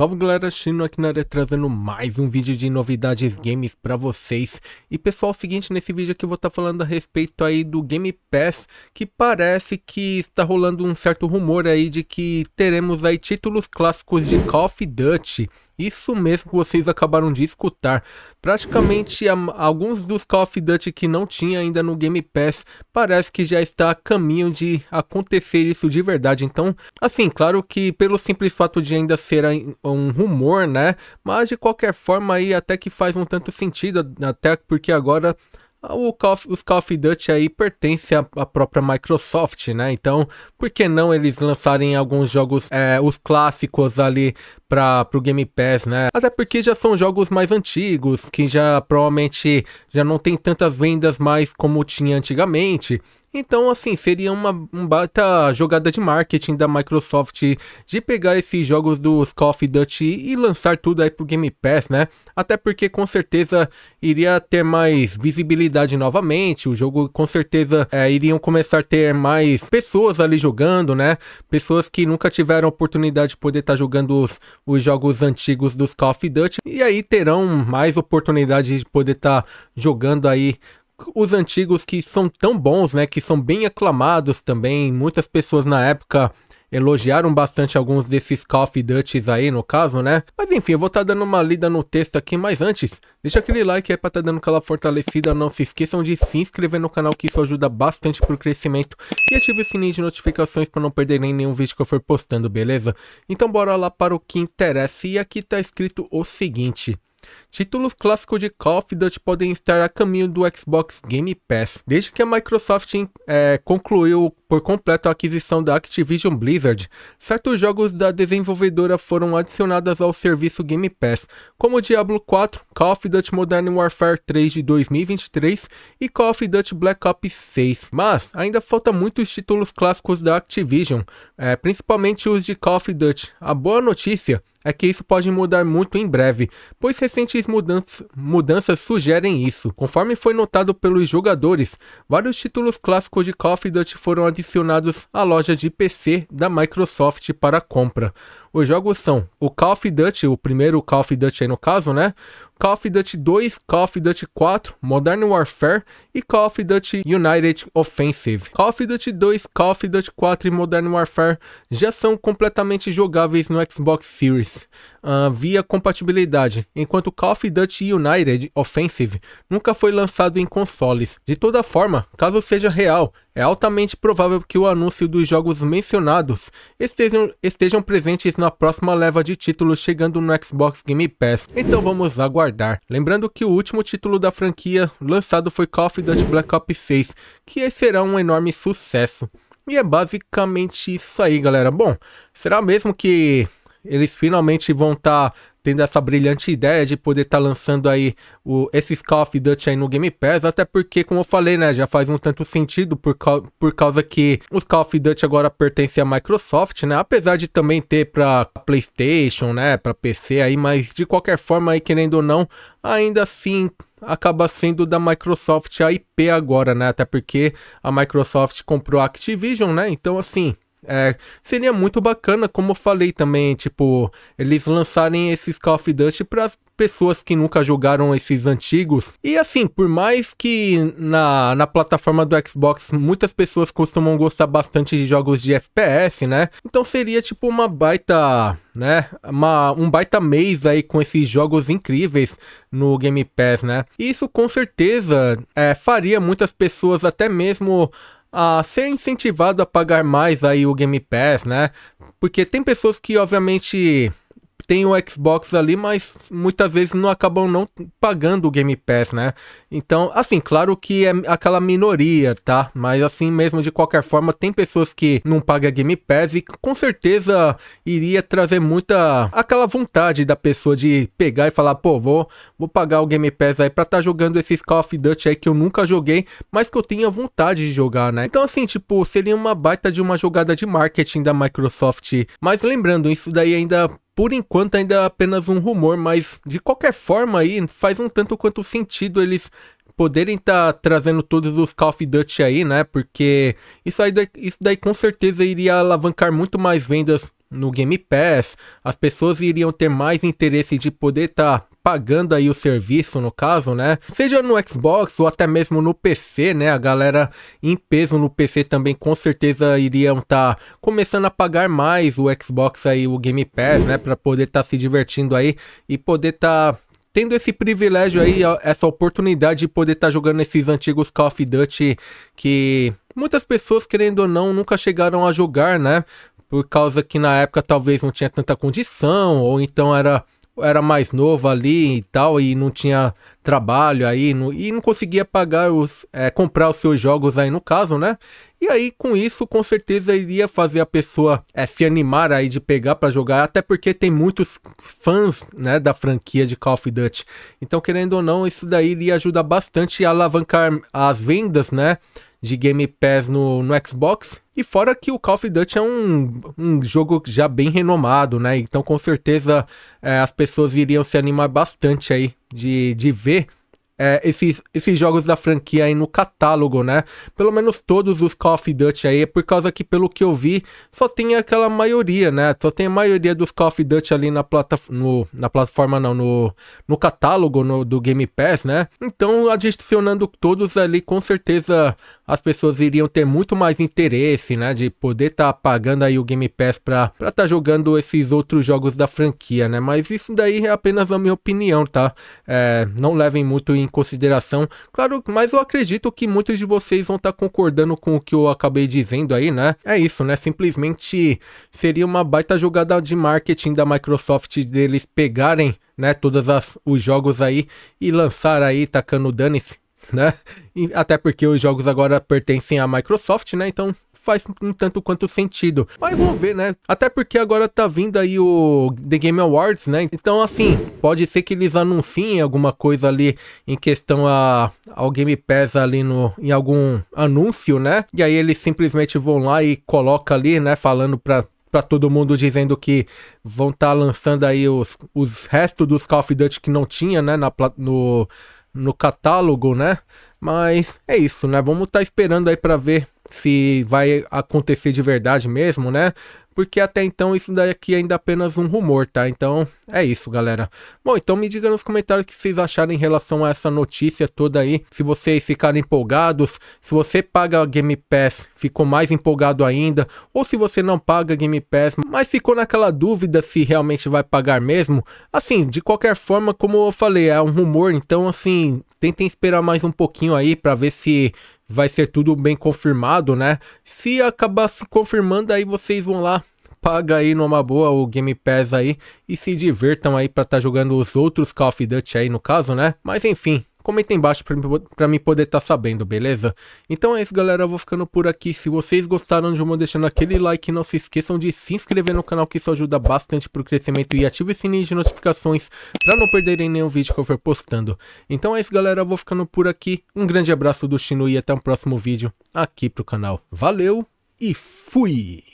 Salve galera, Chino aqui na área trazendo mais um vídeo de novidades games para vocês. E pessoal, é o seguinte, nesse vídeo aqui eu vou estar tá falando a respeito aí do Game Pass, que parece que está rolando um certo rumor aí de que teremos aí títulos clássicos de Call of Duty isso mesmo que vocês acabaram de escutar. Praticamente a, alguns dos Call of Duty que não tinha ainda no Game Pass parece que já está a caminho de acontecer isso de verdade. Então, assim, claro que pelo simples fato de ainda ser um rumor, né? Mas de qualquer forma aí até que faz um tanto sentido, até porque agora Call of, os Call of Duty aí pertencem à, à, própria Microsoft, né? Então, por que não eles lançarem alguns jogos, é, os clássicos ali para o Game Pass, né? Até porque já são jogos mais antigos, que já provavelmente já não tem tantas vendas mais como tinha antigamente. Então, assim, seria uma, uma baita jogada de marketing da Microsoft de pegar esses jogos dos Call of Duty e lançar tudo aí pro Game Pass, né? Até porque com certeza iria ter mais visibilidade novamente, o jogo com certeza é, iriam começar a ter mais pessoas ali jogando, né? Pessoas que nunca tiveram oportunidade de poder estar tá jogando os, os jogos antigos dos Call of Duty e aí terão mais oportunidade de poder estar tá jogando aí os antigos que são tão bons, né? Que são bem aclamados também. Muitas pessoas na época elogiaram bastante alguns desses Call of Duties aí, no caso, né? Mas enfim, eu vou estar tá dando uma lida no texto aqui, mas antes, deixa aquele like aí pra estar tá dando aquela fortalecida. Não se esqueçam de se inscrever no canal, que isso ajuda bastante pro crescimento. E ative o sininho de notificações para não perder nenhum vídeo que eu for postando, beleza? Então bora lá para o que interessa. E aqui tá escrito o seguinte... Títulos clássicos de Call of Duty podem estar a caminho do Xbox Game Pass. Desde que a Microsoft é, concluiu por completo a aquisição da Activision Blizzard, certos jogos da desenvolvedora foram adicionados ao serviço Game Pass, como Diablo 4, Call of Duty Modern Warfare 3 de 2023 e Call of Duty Black Ops 6. Mas ainda falta muitos títulos clássicos da Activision, é, principalmente os de Call of Duty. A boa notícia é que isso pode mudar muito em breve, pois recentes mudanças, mudanças, sugerem isso. Conforme foi notado pelos jogadores, vários títulos clássicos de Call of Duty foram adicionados adicionados à loja de PC da Microsoft para compra. Os jogos são o Call of Duty, o primeiro Call of Duty aí no caso, né? Call of Duty 2, Call of Duty 4, Modern Warfare e Call of Duty United Offensive. Call of Duty 2, Call of Duty 4 e Modern Warfare já são completamente jogáveis no Xbox Series uh, via compatibilidade, enquanto Call of Duty United Offensive nunca foi lançado em consoles. De toda forma, caso seja real, é altamente provável que o anúncio dos jogos mencionados estejam, estejam presentes na próxima leva de títulos chegando no Xbox Game Pass. Então vamos aguardar aguardar. Lembrando que o último título da franquia lançado foi Call of Duty Black Ops 6, que será um enorme sucesso. E é basicamente isso aí, galera. Bom, será mesmo que eles finalmente vão estar tá tendo essa brilhante ideia de poder estar tá lançando aí o, esses Call of Duty aí no Game Pass, até porque, como eu falei, né, já faz um tanto sentido por, por causa que os Call of Duty agora pertencem à Microsoft, né, apesar de também ter para Playstation, né, para PC aí, mas de qualquer forma aí, querendo ou não, ainda assim acaba sendo da Microsoft a IP agora, né, até porque a Microsoft comprou a Activision, né, então assim... É, seria muito bacana, como eu falei também, tipo, eles lançarem esses Call of Duty para pessoas que nunca jogaram esses antigos. E assim, por mais que na, na plataforma do Xbox muitas pessoas costumam gostar bastante de jogos de FPS, né? Então seria tipo uma baita, né? Uma, um baita mês aí com esses jogos incríveis no Game Pass, né? E isso com certeza é, faria muitas pessoas até mesmo a ser incentivado a pagar mais aí o Game Pass, né? Porque tem pessoas que obviamente tem o Xbox ali, mas muitas vezes não acabam não pagando o Game Pass, né? Então, assim, claro que é aquela minoria, tá? Mas assim mesmo, de qualquer forma, tem pessoas que não pagam Game Pass e com certeza iria trazer muita aquela vontade da pessoa de pegar e falar, pô, vou, vou pagar o Game Pass aí pra estar tá jogando esses Call of Duty aí que eu nunca joguei, mas que eu tinha vontade de jogar, né? Então, assim, tipo, seria uma baita de uma jogada de marketing da Microsoft. Mas lembrando, isso daí ainda por enquanto ainda é apenas um rumor, mas de qualquer forma aí faz um tanto quanto sentido eles poderem estar tá trazendo todos os Call of Duty aí, né? Porque isso, aí, isso daí com certeza iria alavancar muito mais vendas no Game Pass, as pessoas iriam ter mais interesse de poder estar tá pagando aí o serviço, no caso, né? Seja no Xbox ou até mesmo no PC, né? A galera em peso no PC também com certeza iriam estar tá começando a pagar mais o Xbox aí, o Game Pass, né? Para poder estar tá se divertindo aí e poder estar. Tá tendo esse privilégio aí, essa oportunidade de poder estar tá jogando esses antigos Call of Duty que muitas pessoas, querendo ou não, nunca chegaram a jogar, né? Por causa que na época talvez não tinha tanta condição, ou então era era mais novo ali e tal, e não tinha trabalho aí, não, e não conseguia pagar os. É, comprar os seus jogos aí no caso, né? E aí, com isso, com certeza iria fazer a pessoa é, se animar aí de pegar para jogar, até porque tem muitos fãs né, da franquia de Call of Duty. Então, querendo ou não, isso daí iria ajudar bastante a alavancar as vendas né, de Game Pass no, no Xbox e fora que o Call of Duty é um, um jogo já bem renomado, né? Então com certeza é, as pessoas iriam se animar bastante aí de, de ver é, esses, esses jogos da franquia aí no catálogo, né? Pelo menos todos os Call of Duty aí, é por causa que, pelo que eu vi, só tem aquela maioria, né? Só tem a maioria dos Call of Duty ali na, plata, no, na plataforma, não, no, no catálogo no, do Game Pass, né? Então, adicionando todos ali, com certeza as pessoas iriam ter muito mais interesse, né, de poder estar tá pagando aí o Game Pass para estar tá jogando esses outros jogos da franquia, né? Mas isso daí é apenas a minha opinião, tá? É, não levem muito em consideração. Claro, mas eu acredito que muitos de vocês vão estar tá concordando com o que eu acabei dizendo aí, né? É isso, né? Simplesmente seria uma baita jogada de marketing da Microsoft deles pegarem né, todos as, os jogos aí e lançar aí, tacando o dane-se né? E até porque os jogos agora pertencem à Microsoft, né? Então faz um tanto quanto sentido. Mas vamos ver, né? Até porque agora tá vindo aí o The Game Awards, né? Então, assim, pode ser que eles anunciem alguma coisa ali em questão a, ao Game Pass ali no, em algum anúncio, né? E aí eles simplesmente vão lá e colocam ali, né? Falando pra para todo mundo dizendo que vão estar tá lançando aí os, os restos dos Call of Duty que não tinha, né, na, no, no catálogo, né? Mas é isso, né? Vamos estar tá esperando aí para ver se vai acontecer de verdade mesmo, né? porque até então isso daqui é ainda apenas um rumor, tá? Então é isso, galera. Bom, então me diga nos comentários o que vocês acharam em relação a essa notícia toda aí. Se vocês ficaram empolgados, se você paga Game Pass, ficou mais empolgado ainda, ou se você não paga Game Pass, mas ficou naquela dúvida se realmente vai pagar mesmo. Assim, de qualquer forma, como eu falei, é um rumor, então assim, tentem esperar mais um pouquinho aí para ver se vai ser tudo bem confirmado, né? Se acabar se confirmando, aí vocês vão lá paga aí numa boa o Game Pass aí e se divertam aí para estar tá jogando os outros Call of Duty aí no caso, né? Mas enfim, comenta embaixo para mim poder estar tá sabendo, beleza? Então é isso, galera. Eu vou ficando por aqui. Se vocês gostaram, já vou deixando aquele like. Não se esqueçam de se inscrever no canal, que isso ajuda bastante pro crescimento. E ative o sininho de notificações para não perderem nenhum vídeo que eu for postando. Então é isso, galera. Eu vou ficando por aqui. Um grande abraço do Chino e até o um próximo vídeo aqui pro canal. Valeu e fui!